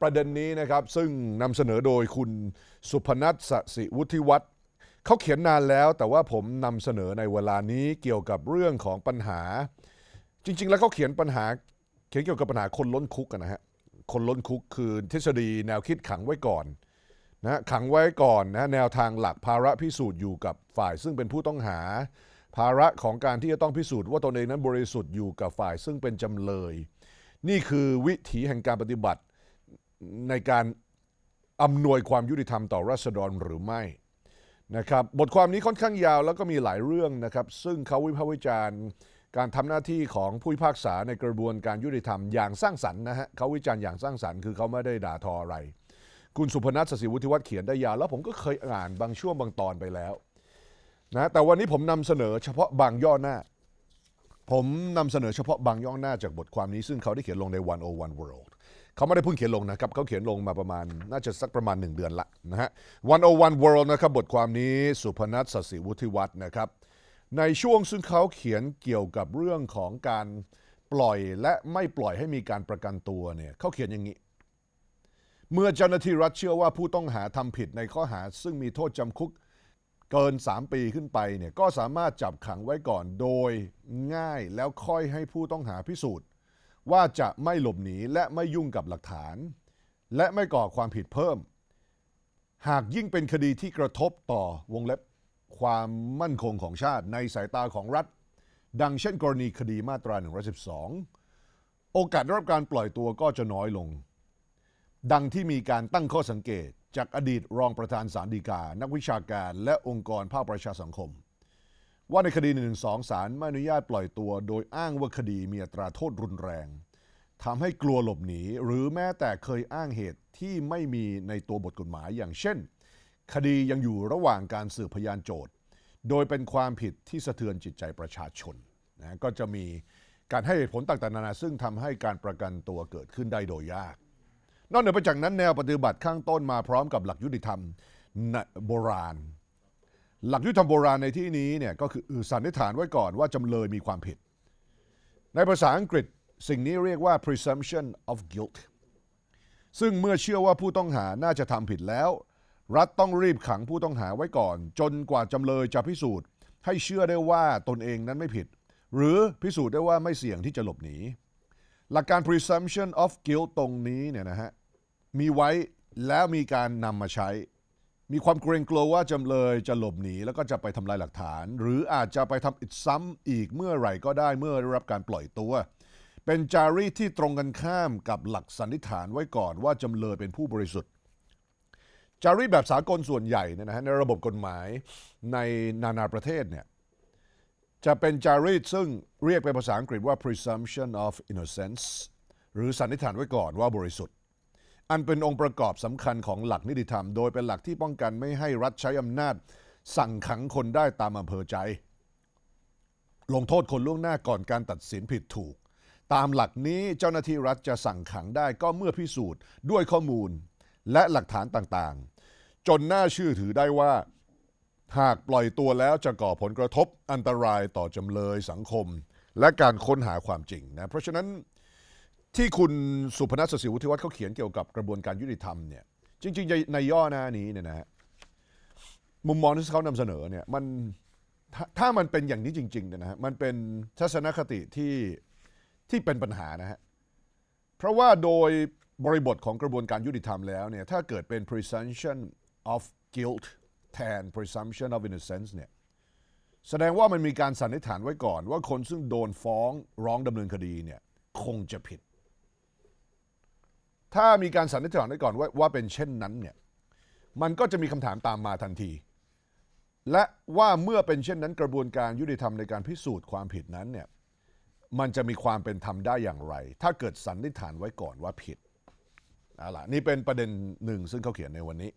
ประเด็นนี้นะครับซึ่งนำเสนอโดยคุณสุพนัทสสิวุฒิวัฒน์เขาเขียนนานแล้ว แต่ว่าผมนำเสนอในเวลานี้เกี่ยวกับเรื่องของปัญหา จริงๆแล้วเขาเขียนปัญหาเขียนเกี่ยวกับปัญหาคนล้นคุกนะฮะคนล้นคุกคือทฤษฎี แนวคิดขังไว้ก่อนนะขังไว้ก่อนนะแนวทางหลักภาระพิสูจน์อยู่กับฝ่ายซึ่งเป็นผู้ต้องหา ภาระของการที่จะต้องพิสูจน์ว่าตนเองนั้นบริสุทธิ์อยู่กับฝ่ายซึ่งเป็นจำเลย นี่คือวิถีแห่งการปฏิบัติในการอำนวยความยุติธรรมต่อรัษฎรหรือไม่นะครับบทความนี้ค่อนข้างยาวแล้วก็มีหลายเรื่องนะครับซึ่งเขาวิพากษ์วิจารณ์ การทำหน้าที่ของผู้พิพากษาในกระบวนการยุติธรรมอย่างสร้างสรรค์นะฮะเขาวิจารณ์อย่างสร้างสรรค์คือเขาไม่ได้ด่าทออะไร คุณสุพนัทศิวุฒิวัฒน์เขียนได้ยาวแล้วผมก็เคยอ่านบางช่วงบางตอนไปแล้วนะแต่วันนี้ผมนำเสนอเฉพาะบางย่อหน้า ผมนำเสนอเฉพาะบางย่อหน้าจากบทความนี้ ซึ่งเขาได้เขียนลงใน 101 World เขาไม่ได้เพิ่งเขียนลงนะครับ เขาเขียนลงมาประมาณ น่าจะสักประมาณ 1 เดือนละนะฮะ One O One World นะครับ บทความนี้สุพนัทสศิวุฒิวัฒน์นะครับ ในช่วงซึ่งเขาเขียนเกี่ยวกับเรื่องของการปล่อยและไม่ปล่อยให้มีการประกันตัวเนี่ย เขาเขียนอย่างนี้ เมื่อเจ้าหน้าที่รัฐเชื่อว่าผู้ต้องหาทำผิดในข้อหา ซึ่งมีโทษจำคุกเกิน 3 ปีขึ้นไปเนี่ย ก็สามารถจับขังไว้ก่อนโดยง่ายแล้วค่อยให้ผู้ต้องหาพิสูจน์ว่าจะไม่หลบหนี และไม่ยุ่งกับหลักฐาน และไม่ก่อความผิดเพิ่ม หากยิ่งเป็นคดีที่กระทบต่อวงเล็บความมั่นคงของชาติในสายตาของรัฐ ดังเช่นกรณีคดีมาตรา112โอกาสได้รับการปล่อยตัวก็จะน้อยลง ดังที่มีการตั้งข้อสังเกตจากอดีตรองประธานสารดีกา นักวิชาการและองค์กรภาคประชาสังคมว่าในคดี1นึสารไม่อนุญาตปล่อยตัวโดยอ้างว่าคดีมีอัตราโทษรุนแรงทำให้กลัวหลบหนี หรือแม้แต่เคยอ้างเหตุที่ไม่มีในตัวบทกฎหมายอย่างเช่น คดียังอยู่ระหว่างการสืบพยานโจทย์ โดยเป็นความผิดที่สะเทือนจิตใจประชาชนนะก็จะมีการให้ผลต่างๆนานา ซึ่งทำให้การประกันตัวเกิดขึ้นได้โดยยาก นอกเหนือไปจากนั้นแนวปฏิบัติข้างต้นมาพร้อมกับหลักยุติธรรมโบราณหลักยุทธธรรมโบราณในที่นี้เนี่ยก็คือ สันนิษฐานไว้ก่อนว่าจำเลยมีความผิด ในภาษาอังกฤษสิ่งนี้เรียกว่า presumption of guilt ซึ่งเมื่อเชื่อว่าผู้ต้องหาน่าจะทำผิดแล้ว รัฐต้องรีบขังผู้ต้องหาไว้ก่อน จนกว่าจำเลยจะพิสูจน์ ให้เชื่อได้ว่าตนเองนั้นไม่ผิด หรือพิสูจน์ได้ว่าไม่เสี่ยงที่จะหลบหนีหลักการ presumption of guilt ตรงนี้เนี่ยนะฮะมีไว้แล้วมีการนำมาใช้มีความเกรงกลัวว่าจำเลยจะหลบหนี แล้วก็จะไปทำลายหลักฐาน หรืออาจจะไปทำอิดซ้ำอีกเมื่อไหร่ก็ได้เมื่อได้รับการปล่อยตัว เป็นจารีตที่ตรงกันข้ามกับหลักสันนิษฐานไว้ก่อนว่าจำเลยเป็นผู้บริสุทธิ์ จารีตแบบสากลส่วนใหญ่เนี่ยนะฮะในระบบกฎหมายในนานาประเทศเนี่ยจะเป็นจารีตซึ่งเรียกเป็นภาษาอังกฤษว่า presumption of innocence หรือสันนิษฐานไว้ก่อน ว่าบริสุทธิ์อันเป็นองค์ประกอบสำคัญของหลักนิติธรรม โดยเป็นหลักที่ป้องกันไม่ให้รัฐใช้อำนาจ สั่งขังคนได้ตามอำเภอใจ ลงโทษคนล่วงหน้าก่อนการตัดสินผิดถูก ตามหลักนี้เจ้าหน้าที่รัฐจะสั่งขังได้ก็เมื่อพิสูจน์ ด้วยข้อมูลและหลักฐานต่างๆ จนน่าเชื่อถือได้ว่า หากปล่อยตัวแล้วจะก่อผลกระทบอันตรายต่อจำเลยสังคมและการค้นหาความจริงนะเพราะฉะนั้นที่คุณสุพนัสสิวทฒิวัฒน์เขาเขียนเกี่ยวกับกระบวนการยุติธรรมเนี่ยจริง ๆในย่อหน้านี้เนี่ยนะฮะมุมมองที่เขานำเสนอเนี่ยมันถ้าถ้ามันเป็นอย่างนี้จริงๆนะฮะมันเป็นทัศนคติที่ที่เป็นปัญหานะฮะเพราะว่าโดยบริบทของกระบวนการยุติธรรมแล้วเนี่ยถ้าเกิดเป็น presumption of guilt แทน presumption of innocence เนี่ยแสดงว่ามันมีการสันนิษฐานไว้ก่อน ว่าคนซึ่งโดนฟ้องร้องดำเนินคดีเนี่ยคงจะผิดถ้ามีการสันนิษฐานไว้ก่อนว่าว่าเป็นเช่นนั้นเนี่ยมันก็จะมีคำถามตามมาทันที และว่าเมื่อเป็นเช่นนั้นกระบวนการยุติธรรมในการพิสูจน์ความผิดนั้นเนี่ยมันจะมีความเป็นธรรมได้อย่างไร ถ้าเกิดสันนิษฐานไว้ก่อนว่าผิดอ่ะล่ะนี่เป็นประเด็นหนึ่งซึ่งเขาเขียนในวันนี้